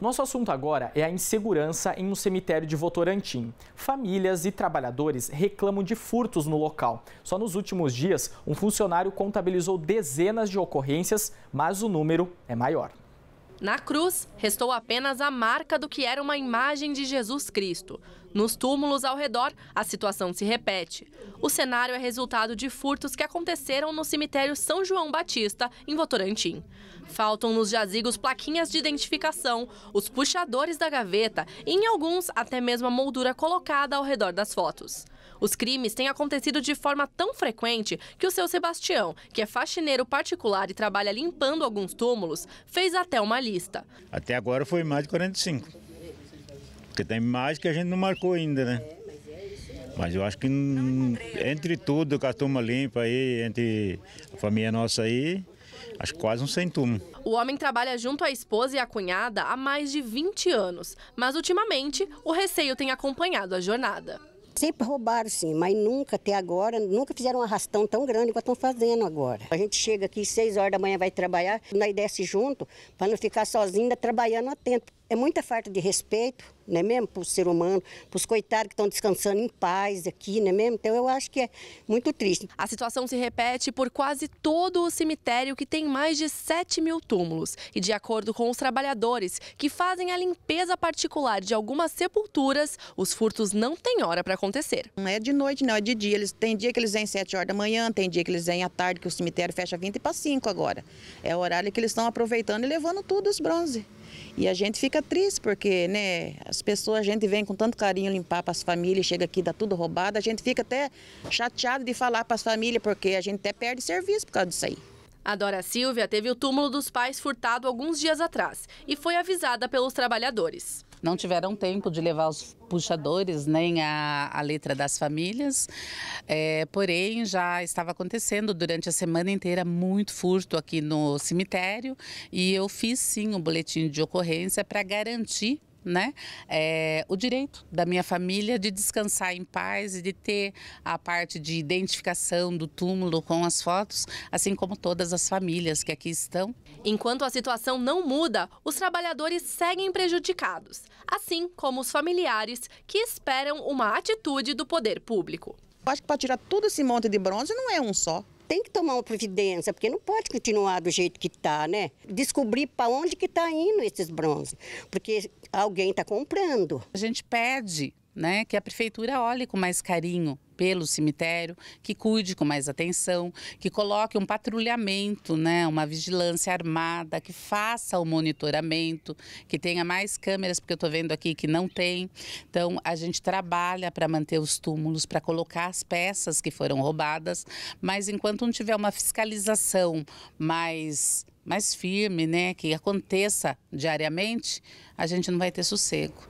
Nosso assunto agora é a insegurança em um cemitério de Votorantim. Famílias e trabalhadores reclamam de furtos no local. Só nos últimos dias, um funcionário contabilizou dezenas de ocorrências, mas o número é maior. Na cruz, restou apenas a marca do que era uma imagem de Jesus Cristo. Nos túmulos ao redor, a situação se repete. O cenário é resultado de furtos que aconteceram no cemitério São João Batista, em Votorantim. Faltam nos jazigos plaquinhas de identificação, os puxadores da gaveta e, em alguns, até mesmo a moldura colocada ao redor das fotos. Os crimes têm acontecido de forma tão frequente que o seu Sebastião, que é faxineiro particular e trabalha limpando alguns túmulos, fez até uma lista. Até agora foi mais de 45. Porque tem mais que a gente não marcou ainda, né? Mas eu acho que hum, entre tudo, com a turma limpa aí, entre a família nossa aí, acho que quase um sem O homem trabalha junto à esposa e à cunhada há mais de 20 anos, mas ultimamente o receio tem acompanhado a jornada. Sempre roubaram, sim, mas nunca até agora, nunca fizeram um arrastão tão grande quanto estão fazendo agora. A gente chega aqui seis horas da manhã, vai trabalhar, nós desce junto, para não ficar sozinha trabalhando atento é muita falta de respeito, né mesmo, para o ser humano, para os coitados que estão descansando em paz aqui, né mesmo? Então eu acho que é muito triste. A situação se repete por quase todo o cemitério, que tem mais de 7 mil túmulos. E de acordo com os trabalhadores que fazem a limpeza particular de algumas sepulturas, os furtos não têm hora para acontecer. Não é de noite, não, é de dia. Eles, tem dia que eles vêm 7 horas da manhã, tem dia que eles vêm à tarde, que o cemitério fecha 20 para 5 agora. É o horário que eles estão aproveitando e levando tudo os bronze. E a gente fica triste porque, né, as pessoas, a gente vem com tanto carinho limpar para as famílias, chega aqui dá tudo roubado, a gente fica até chateado de falar para as famílias porque a gente até perde serviço por causa disso aí. A Dora Silvia teve o túmulo dos pais furtado alguns dias atrás e foi avisada pelos trabalhadores não tiveram tempo de levar os puxadores nem a, a letra das famílias, é, porém já estava acontecendo durante a semana inteira muito furto aqui no cemitério e eu fiz sim um boletim de ocorrência para garantir né, é, o direito da minha família de descansar em paz e de ter a parte de identificação do túmulo com as fotos, assim como todas as famílias que aqui estão. Enquanto a situação não muda, os trabalhadores seguem prejudicados, assim como os familiares que esperam uma atitude do poder público. Eu acho que para tirar todo esse monte de bronze não é um só tem que tomar uma providência, porque não pode continuar do jeito que está, né? Descobrir para onde que está indo esses bronzes, porque alguém está comprando. A gente pede né, que a prefeitura olhe com mais carinho pelo cemitério, que cuide com mais atenção, que coloque um patrulhamento, né, uma vigilância armada, que faça o monitoramento, que tenha mais câmeras, porque eu estou vendo aqui que não tem. Então, a gente trabalha para manter os túmulos, para colocar as peças que foram roubadas, mas enquanto não tiver uma fiscalização mais mais firme, né, que aconteça diariamente, a gente não vai ter sossego.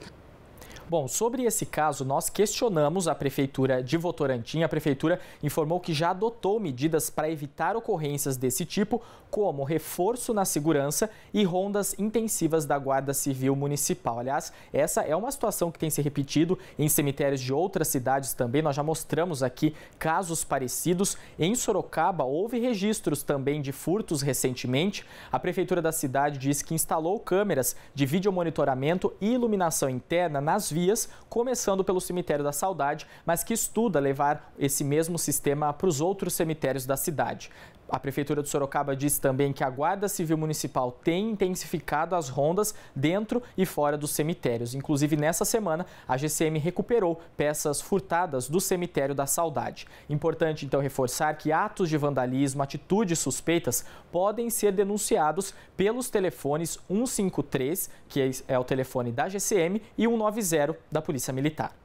Bom, sobre esse caso, nós questionamos a Prefeitura de Votorantim. A Prefeitura informou que já adotou medidas para evitar ocorrências desse tipo, como reforço na segurança e rondas intensivas da Guarda Civil Municipal. Aliás, essa é uma situação que tem se repetido em cemitérios de outras cidades também. Nós já mostramos aqui casos parecidos. Em Sorocaba, houve registros também de furtos recentemente. A Prefeitura da cidade diz que instalou câmeras de videomonitoramento e iluminação interna nas vias começando pelo cemitério da Saudade, mas que estuda levar esse mesmo sistema para os outros cemitérios da cidade. A Prefeitura de Sorocaba diz também que a Guarda Civil Municipal tem intensificado as rondas dentro e fora dos cemitérios. Inclusive, nessa semana, a GCM recuperou peças furtadas do cemitério da Saudade. Importante, então, reforçar que atos de vandalismo, atitudes suspeitas, podem ser denunciados pelos telefones 153, que é o telefone da GCM, e 190 da Polícia Militar.